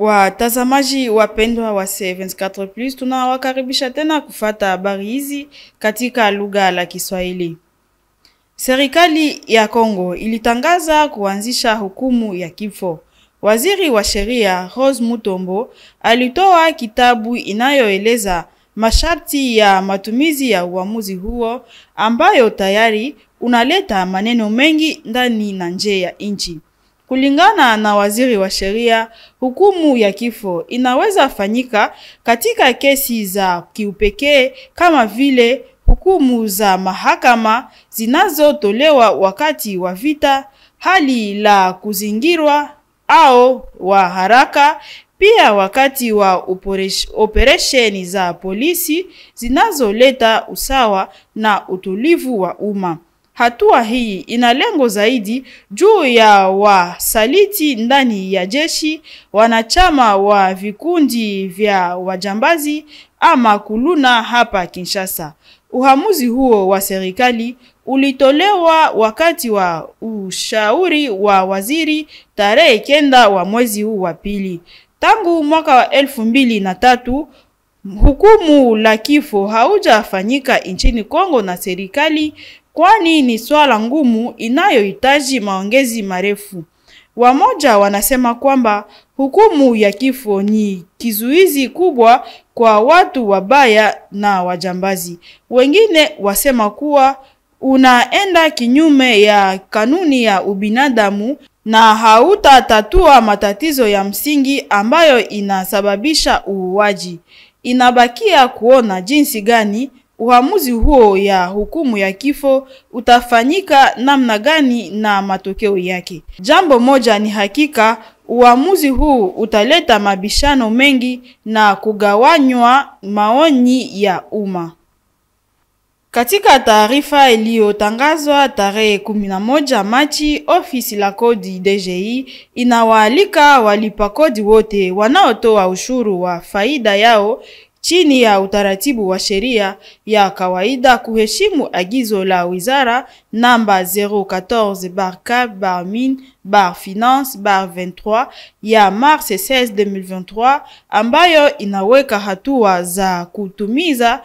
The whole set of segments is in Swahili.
Watazamaji wapendwa wa C24 Plus, tunawakaribisha tena kufata habari hizi katika lugha la Kiswahili. Serikali ya Kongo ilitangaza kuanzisha hukumu ya kifo. Waziri wa sheria Rose Mutombo alitoa kitabu inayoeleza masharti ya matumizi ya uamuzi huo ambayo tayari unaleta maneno mengi ndani na nje ya nchi. Kulingana na waziri wa sheria, hukumu ya kifo inaweza fanyika katika kesi za kiupekee kama vile hukumu za mahakama zinazotolewa wakati wa vita, hali la kuzingirwa au wa haraka, pia wakati wa operesheni za polisi zinazoleta usawa na utulivu wa umma. Hatua hii ina lengo zaidi juu ya wasaliti ndani ya jeshi, wanachama wa vikundi vya wajambazi ama kuluna hapa Kinshasa. Uhamuzi huo wa serikali ulitolewa wakati wa ushauri wa waziri tarehe kenda wa mwezi huu wa pili. Tangu mwaka wa elfu mbili na tatu hukumu la kifo haujafanyika nchini Kongo na serikali kwani ni swala ngumu inayohitaji maongezi marefu. Wamoja wanasema kwamba hukumu ya kifo ni kizuizi kubwa kwa watu wabaya na wajambazi. Wengine wasema kuwa unaenda kinyume ya kanuni ya ubinadamu na hautatatua matatizo ya msingi ambayo inasababisha uuaji. Inabakia kuona jinsi gani uamuzi huo ya hukumu ya kifo utafanyika namna gani na matokeo yake. Jambo moja ni hakika, uamuzi huu utaleta mabishano mengi na kugawanywa maoni ya umma. Katika taarifa iliyotangazwa tarehe 11 Machi, ofisi la kodi DGI inawaalika walipa kodi wote wanaotoa ushuru wa faida yao chini ya utaratibu wa sheria ya kawaida kuheshimu agizo la wizara namba 014 bar CAP bar min bar finance bar 23 ya Mars 16 2023 ambayo inaweka hatua za kutumiza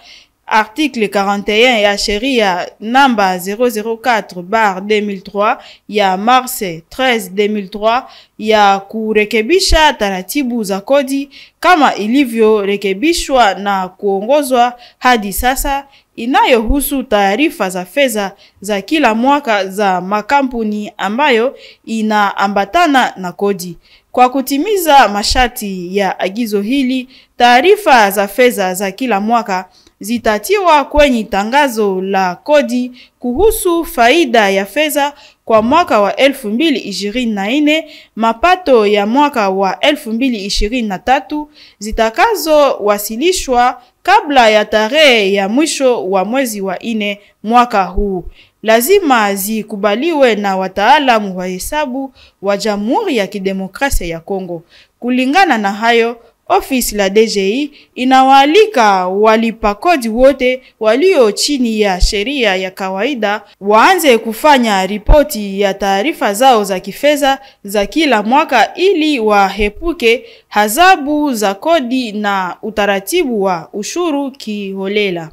Article 41 ya sheria namba 004 bar 2003 ya Mars 13 2003 ya kurekebisha taratibu za kodi kama ilivyorekebishwa na kuongozwa hadi sasa inayohusu taarifa za fedha za kila mwaka za makampuni ambayo inaambatana na kodi. Kwa kutimiza masharti ya agizo hili, taarifa za fedha za kila mwaka zitatiwa kwenye tangazo la kodi kuhusu faida ya fedha kwa mwaka wa 2024, mapato ya mwaka wa 2023 zitakazowasilishwa kabla ya tarehe ya mwisho wa mwezi wa ine mwaka huu lazima zikubaliwe na wataalamu wa hesabu wa Jamhuri ya Kidemokrasia ya Kongo. Kulingana na hayo Ofisi la DGI inawaalika walipa kodi wote walio chini ya sheria ya kawaida waanze kufanya ripoti ya taarifa zao za kifedha za kila mwaka ili wahepuke hasabu za kodi na utaratibu wa ushuru kiholela.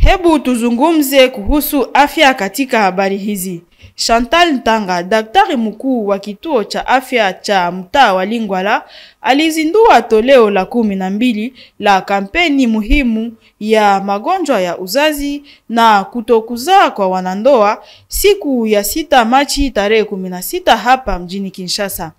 Hebu tuzungumze kuhusu afya katika habari hizi. Chantal Ntanga, daktari mkuu wa kituo cha afya cha mtaa wa Lingwala, alizindua toleo la kumi na mbili la kampeni muhimu ya magonjwa ya uzazi na kutokuzaa kwa wanandoa siku ya sita Machi tarehe kumi na sita hapa mjini Kinshasa.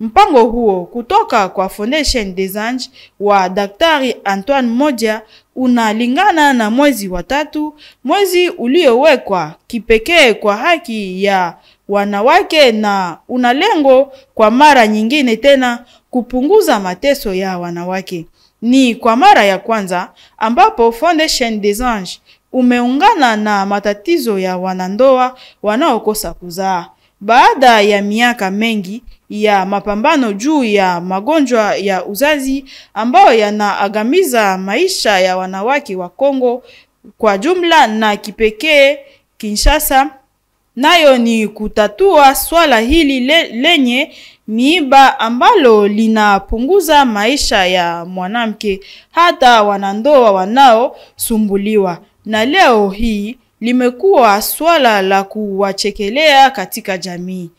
Mpango huo kutoka kwa Foundation des Anges wa Daktari Antoine Modia unalingana na mwezi wa tatu, mwezi uliowekwa kipekee kwa haki ya wanawake na una lengo kwa mara nyingine tena kupunguza mateso ya wanawake. Ni kwa mara ya kwanza ambapo Foundation des Anges umeungana na matatizo ya wanandoa wanaokosa kuzaa. Baada ya miaka mengi ya mapambano juu ya magonjwa ya uzazi ambayo yanaagamiza maisha ya wanawake wa Kongo kwa jumla na kipekee Kinshasa, nayo ni kutatua swala hili le, lenye miiba ambalo linapunguza maisha ya mwanamke hata wanandoa wanaosumbuliwa. Na leo hii limekuwa swala la kuwachekelea katika jamii.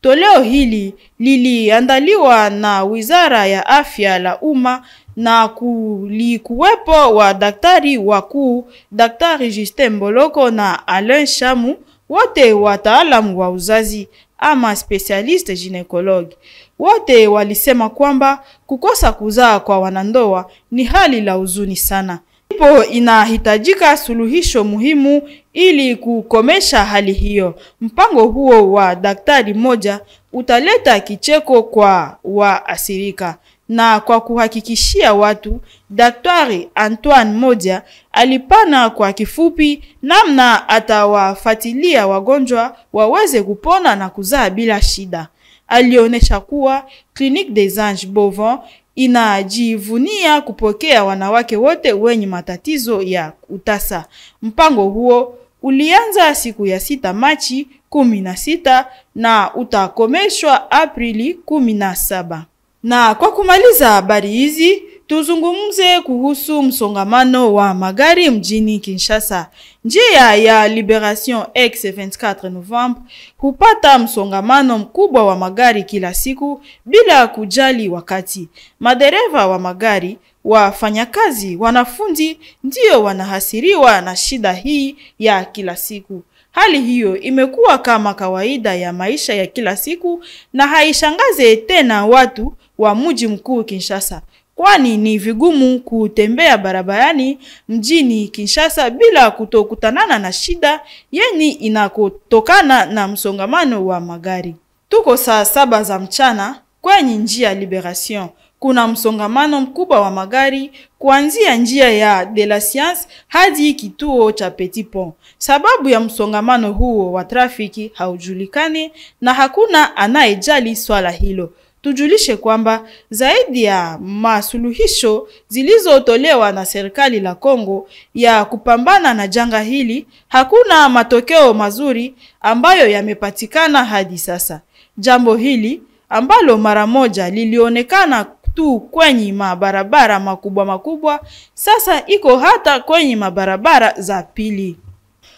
Toleo hili liliandaliwa na Wizara ya Afya la Umma na kulikuwepo wa daktari wakuu Daktari Justin Boloko na Alain Shamu, wote wataalamu wa uzazi ama specialist gynecologue. Wote walisema kwamba kukosa kuzaa kwa wanandoa ni hali la huzuni sana ipo inahitajika suluhisho muhimu ili kukomesha hali hiyo. Mpango huo wa daktari mmoja utaleta kicheko kwa waasirika na kwa kuhakikishia watu, Daktari Antoine moja alipana kwa kifupi namna atawafuatilia wagonjwa waweze kupona na kuzaa bila shida. Alionyesha kuwa Clinique des Anges Bovon inajivunia kupokea wanawake wote wenye matatizo ya utasa. Mpango huo ulianza siku ya sita Machi kumi na sita na utakomeshwa Aprili kumi na saba. Na kwa kumaliza habari hizi Tuzungumze kuhusu msongamano wa magari mjini Kinshasa. Njia ya Liberation X 24 Novembre hupata msongamano mkubwa wa magari kila siku bila kujali wakati. Madereva wa magari, wafanyakazi, wanafunzi ndio wanahasiriwa na shida hii ya kila siku. Hali hiyo imekuwa kama kawaida ya maisha ya kila siku na haishangaze tena watu wa mji mkuu Kinshasa kwani ni vigumu kutembea barabarani mjini Kinshasa bila kutokutanana na shida yeni inakotokana na msongamano wa magari. Tuko saa saba za mchana kwenye njia ya Liberation. Kuna msongamano mkubwa wa magari kuanzia njia ya de la Science hadi kituo cha Petit Pont. Sababu ya msongamano huo wa trafiki haujulikani na hakuna anayejali swala hilo. Tujulishe kwamba zaidi ya masuluhisho zilizotolewa na serikali la Kongo ya kupambana na janga hili, hakuna matokeo mazuri ambayo yamepatikana hadi sasa. Jambo hili ambalo mara moja lilionekana tu kwenye mabarabara makubwa makubwa, sasa iko hata kwenye mabarabara za pili.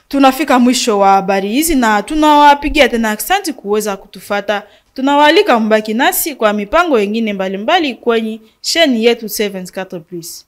Tunafika mwisho wa habari hizi na tunawapigia tena aksanti kuweza kutufata. Tunawaalika mbaki nasi kwa mipango yengine mbalimbali kwenye sheni yetu 74 Plus.